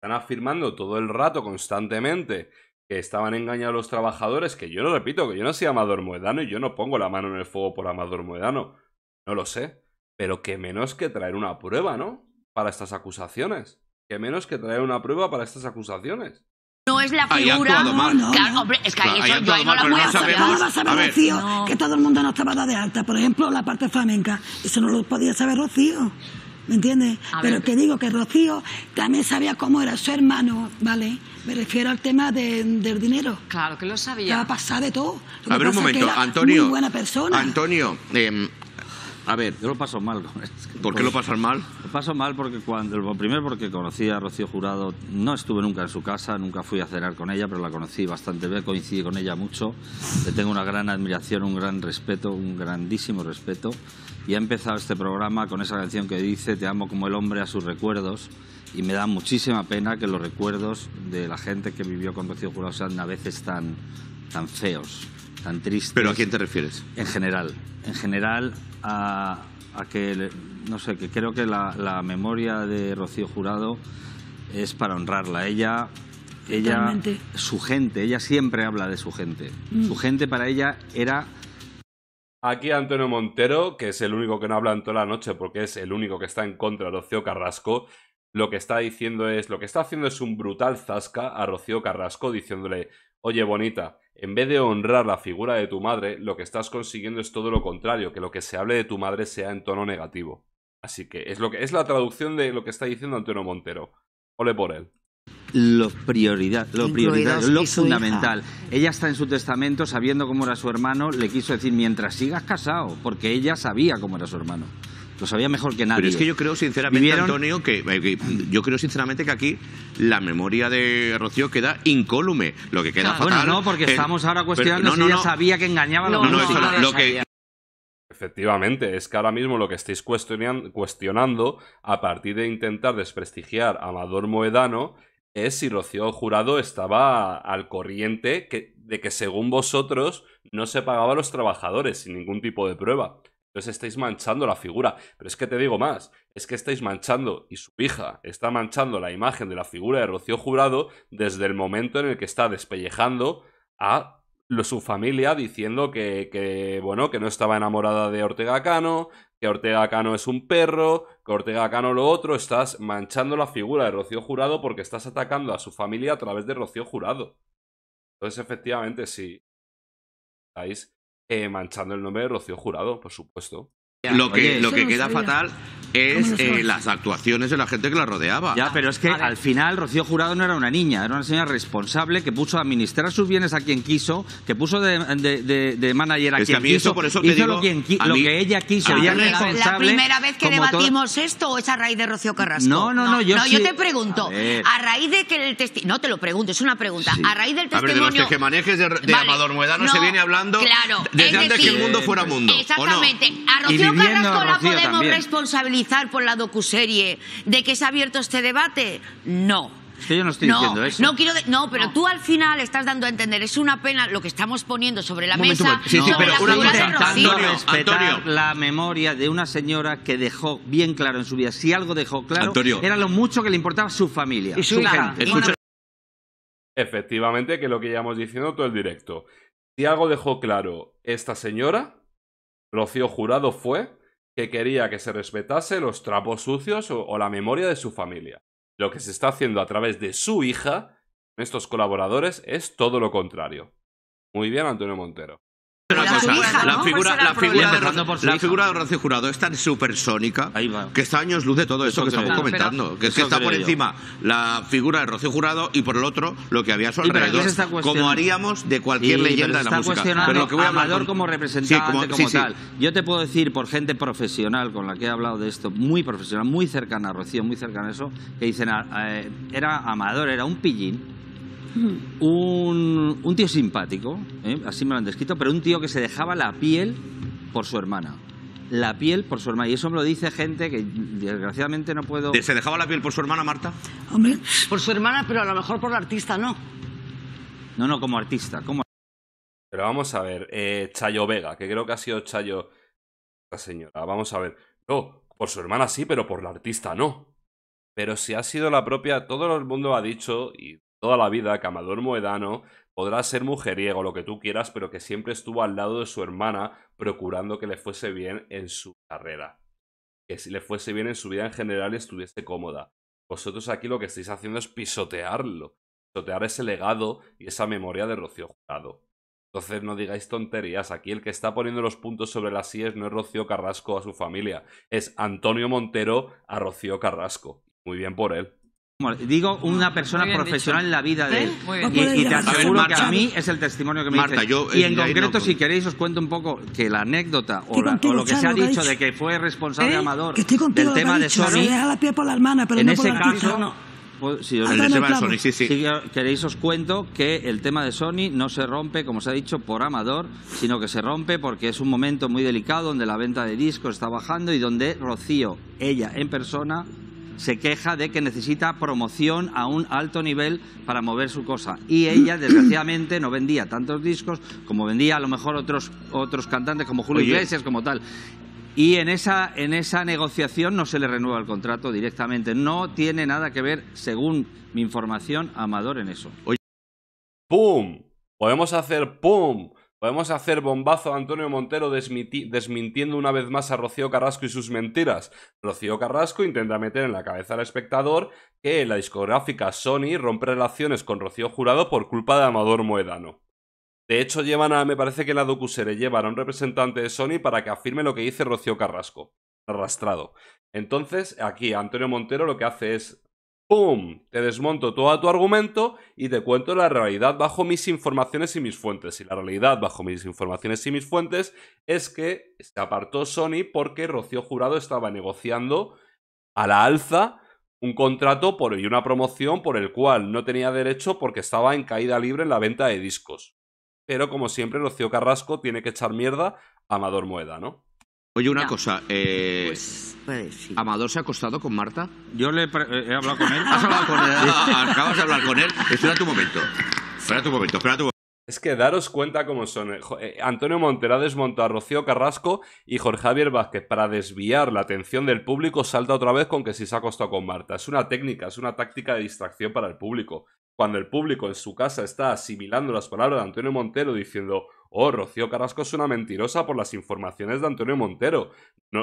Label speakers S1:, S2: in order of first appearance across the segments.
S1: están afirmando todo el rato constantemente que estaban engañados los trabajadores, que yo lo repito, que yo no soy Amador Moedano y yo no pongo la mano en el fuego por Amador Moedano, no lo sé, pero que menos que traer una prueba, ¿no? Para estas acusaciones, que menos que traer una prueba para estas acusaciones
S2: no es la figura. Mal, Claro, hombre, es que ahí no saber, Rocío, que todo el mundo no estaba de alta. Por ejemplo, la parte flamenca. Eso no lo podía saber Rocío. ¿Me entiendes? Pero que digo que Rocío también sabía cómo era su hermano, ¿vale? Me refiero al tema del dinero. Claro que lo sabía. Va a pasar de todo. a ver un momento, Antonio. Muy buena persona.
S3: Antonio, eh, a ver, yo
S2: lo paso mal. Con ¿Por qué lo pasas mal? Pues, lo paso mal porque cuando, primero porque conocí a Rocío Jurado, no estuve nunca en su casa, nunca fui a cenar con ella, pero la conocí bastante bien, coincidí con ella mucho, le tengo una gran admiración, un gran respeto, un grandísimo respeto, y ha empezado este programa con esa canción que dice, te amo como el hombre a sus recuerdos, y me da muchísima pena que los recuerdos de la gente que vivió con Rocío Jurado sean a veces tan, tan feos, tan tristes. ¿Pero a quién te refieres? En general en general a, que, no sé, que creo que la, memoria de Rocío Jurado es para honrarla. Ella, ella su gente, ella siempre habla de su gente. Mm. Su gente para ella
S1: era... Aquí Antonio Montero, que es el único que no habla en toda la noche porque es el único que está en contra de Rocío Carrasco, lo que está diciendo es, lo que está haciendo es un brutal zasca a Rocío Carrasco diciéndole, oye bonita, en vez de honrar la figura de tu madre, lo que estás consiguiendo es todo lo contrario, que lo que se hable de tu madre sea en tono negativo. Así que es, lo que, es la traducción de lo que está diciendo Antonio Montero. Ole por él.
S2: Lo prioridad, lo, lo fundamental.
S1: Ella está en su testamento
S2: sabiendo cómo era su hermano, le quiso decir mientras sigas casado, porque ella sabía cómo era su hermano
S3: lo sabía mejor que nadie. Pero es que yo creo sinceramente, Antonio, eh, que, yo creo sinceramente que aquí la memoria de Rocío queda incólume. Lo que queda claro, Bueno, no, porque eh, estamos ahora cuestionando
S2: si ella sabía que engañaba a los No,
S1: Efectivamente, es que ahora mismo lo que estáis cuestionando a partir de intentar desprestigiar a Amador Moedano es si Rocío Jurado estaba al corriente de que según vosotros no se pagaba a los trabajadores sin ningún tipo de prueba. Entonces estáis manchando la figura. Pero es que te digo más, es que estáis manchando, y su hija está manchando la imagen de la figura de Rocío Jurado desde el momento en el que está despellejando a su familia diciendo que, bueno, que no estaba enamorada de Ortega Cano, que Ortega Cano es un perro, que Ortega Cano lo otro, estás manchando la figura de Rocío Jurado porque estás atacando a su familia a través de Rocío Jurado. Entonces, efectivamente, si estáis eh, manchando el nombre de Rocío Jurado, por supuesto. lo que, lo que queda fatal
S3: es eh, las
S1: actuaciones de la gente que la rodeaba. Ya,
S2: pero es que al final Rocío Jurado no era una niña, era una señora responsable que puso a administrar sus bienes a quien quiso, que puso de, de, manager a quien quiso, por eso hizo lo, lo que ella quiso. la primera vez que debatimos esto? esto es a raíz de Rocío Carrasco. No, no, no, yo, te pregunto, a, raíz de que el testimonio, no te lo pregunto, es una pregunta, a raíz del testimonio... A ver, de los que
S3: manejes de, Amador no, se viene hablando claro, desde antes que el mundo fuera mundo. Exactamente, a Rocío Carrasco la podemos
S2: responsabilizar utilizar por la docuserie de que se ha abierto este debate? No. Es que yo no estoy diciendo eso. No, quiero no pero tú al final estás dando a entender, es una pena lo que estamos poniendo sobre la mesa. Sí, sí, pero la de respetar la memoria de una señora que dejó bien claro en su vida, si algo dejó claro, era lo mucho que le importaba su familia. Y su,
S1: Efectivamente, que lo que llevamos diciendo todo el directo. Si algo dejó claro esta señora, Rocío Jurado fue que quería que se respetase los trapos sucios o, la memoria de su familia. Lo que se está haciendo a través de su hija, estos colaboradores, es todo lo contrario. Muy bien, Antonio Montero
S3: la, figura,
S1: de, Rocío Jurado es tan
S3: supersónica que está años luz de todo eso, que estamos comentando. Que está por encima la figura de Rocío Jurado y por el otro lo que había a su alrededor. Como haríamos de cualquier leyenda de la música. Pero lo que voy a hablar como representante, como, tal. Yo te puedo decir, por gente profesional
S2: con la que he hablado de esto, muy profesional, muy cercana a Rocío, muy cercana a eso, que dicen, era amador, era un pillín un, tío simpático, ¿eh? así me lo han descrito, pero un tío que se dejaba la piel por su hermana. La piel por su hermana. Y eso me lo dice gente que desgraciadamente no puedo. ¿Se dejaba la piel por su hermana, Marta? Hombre, por su hermana, pero a lo mejor por la artista, ¿no?
S1: No, no, como artista. Como... Pero vamos a ver, eh, Chayo Vega, que creo que ha sido Chayo. La señora, vamos a ver. No, por su hermana sí, pero por la artista no. Pero si ha sido la propia, todo el mundo ha dicho, toda la vida Camador Moedano podrá ser mujeriego, lo que tú quieras, pero que siempre estuvo al lado de su hermana procurando que le fuese bien en su carrera. Que si le fuese bien en su vida en general estuviese cómoda. Vosotros aquí lo que estáis haciendo es pisotearlo, pisotear ese legado y esa memoria de Rocío Jurado. Entonces no digáis tonterías, aquí el que está poniendo los puntos sobre las sillas no es Rocío Carrasco a su familia, es Antonio Montero a Rocío Carrasco. Muy bien por él. Digo mm.
S2: una persona profesional en la vida de él. ¿Eh? Y, te aseguro que a mí
S1: es el testimonio que me y en concreto, si
S2: queréis, os cuento un poco que la anécdota o, lo que se ha dicho de que fue responsable ¿Eh? Amador del tema de Sony. en ese caso, si queréis os cuento que el tema de Sony no se rompe, como se ha dicho, por Amador, sino que se rompe porque es un momento muy delicado donde la venta de discos está bajando y donde Rocío, ella en persona, se queja de que necesita promoción a un alto nivel para mover su cosa. Y ella, desgraciadamente, no vendía tantos discos como vendía a lo mejor otros, otros cantantes como Julio Iglesias, como tal. Y en esa, en esa negociación no se le renueva el contrato directamente. No tiene nada que ver, según
S1: mi información, Amador en eso. ¡Pum! Podemos hacer ¡pum! Podemos hacer bombazo a Antonio Montero desmintiendo una vez más a Rocío Carrasco y sus mentiras. Rocío Carrasco intenta meter en la cabeza al espectador que la discográfica Sony rompe relaciones con Rocío Jurado por culpa de Amador Moedano. De hecho, llevan a, me parece que la docuserie lleva a un representante de Sony para que afirme lo que dice Rocío Carrasco, arrastrado. Entonces, aquí Antonio Montero lo que hace es ¡Pum! Te desmonto todo tu argumento y te cuento la realidad bajo mis informaciones y mis fuentes. Y la realidad bajo mis informaciones y mis fuentes es que se apartó Sony porque Rocío Jurado estaba negociando a la alza un contrato por, y una promoción por el cual no tenía derecho porque estaba en caída libre en la venta de discos. Pero como siempre, Rocío Carrasco tiene que echar mierda a Amador Mueda, ¿no? Oye, una cosa. Eh, pues, ¿Amador se ha acostado con Marta? Yo le he, eh, hablado con él. ¿Has hablado con él? Ah, ah, acabas de hablar con él. Espera tu momento. Espera tu momento. Espera tu Es que daros cuenta cómo son. Eh, Antonio Montero ha desmontado a Rocío Carrasco y Jorge Javier Vázquez para desviar la atención del público salta otra vez con que si se ha acostado con Marta. Es una técnica, es una táctica de distracción para el público. Cuando el público en su casa está asimilando las palabras de Antonio Montero diciendo oh, Rocío Carrasco es una mentirosa por las informaciones de Antonio Montero.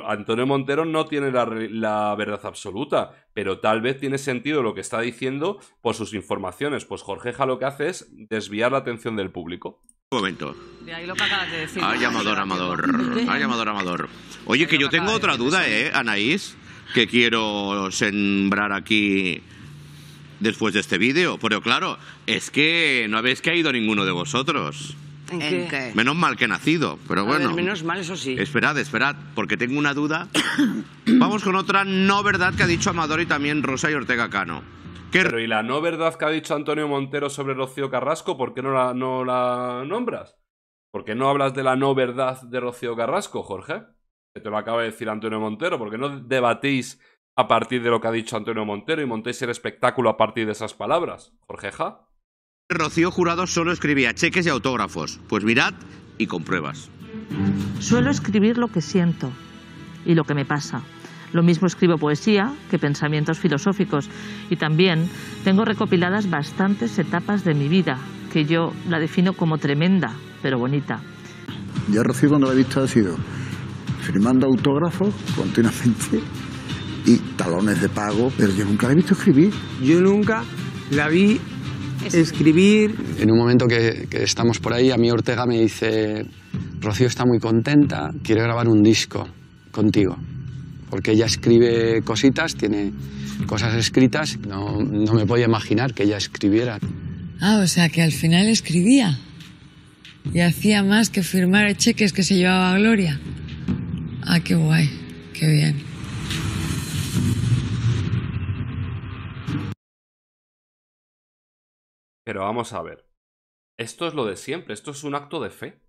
S1: Antonio Montero no tiene la, verdad absoluta, pero tal vez tiene sentido lo que está diciendo por sus informaciones. Pues Jorgeja lo que hace es desviar la atención del público. Un momento.
S3: De ahí lo que acabas de decir. Ay, Amador,
S1: Amador. Ay, Amador, Amador. Oye, que yo tengo otra duda,
S3: ¿eh, Anaís? Que quiero sembrar aquí después de este vídeo. Pero claro, es que no habéis caído ninguno de vosotros. Menos mal que nacido, pero bueno. menos mal, eso sí. Esperad, esperad, porque tengo una duda.
S1: Vamos con otra no verdad que ha dicho Amador y también Rosa y Ortega Cano. ¿Qué... Pero ¿y la no verdad que ha dicho Antonio Montero sobre Rocío Carrasco? ¿Por qué no la, no la nombras? ¿Por qué no hablas de la no verdad de Rocío Carrasco, Jorge? Que te lo acaba de decir Antonio Montero. ¿Por qué no debatís a partir de lo que ha dicho Antonio Montero y montéis el espectáculo a partir de esas palabras, Jorge Ja?
S3: Rocío Jurado solo escribía cheques y autógrafos. Pues mirad y compruebas.
S2: Suelo escribir lo que siento y lo que me pasa. Lo mismo escribo poesía que pensamientos filosóficos y también tengo recopiladas bastantes etapas de mi vida que yo la defino como tremenda, pero bonita. Ya Rocío cuando la he visto ha sido firmando autógrafos continuamente y talones de pago, pero yo nunca la he visto escribir. Yo nunca la vi escribir. En un momento que, estamos por ahí, a mí Ortega me dice, Rocío está muy contenta, quiere grabar un disco contigo, porque ella escribe cositas, tiene cosas escritas, no, no me podía
S1: imaginar que ella escribiera.
S2: Ah, o sea que al final escribía y hacía más que firmar cheques que se llevaba Gloria. Ah, qué guay, qué bien.
S1: Pero vamos a ver. Esto es lo de siempre, esto es un acto de fe.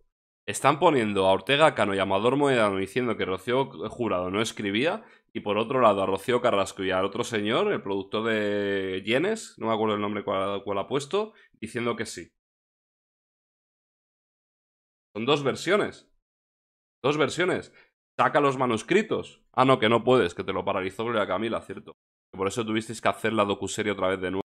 S1: Están poniendo a Ortega Cano y a Amador Moedano diciendo que Rocío Jurado no escribía, y por otro lado a Rocío Carrasco y al otro señor, el productor de Yenes, no me acuerdo el nombre cual, cual ha puesto, diciendo que sí. Son dos versiones. Dos versiones. Saca los manuscritos. Ah, no, que no puedes, que te lo paralizó Gloria Camila, cierto. Por eso tuvisteis que hacer la docuserie otra vez de nuevo.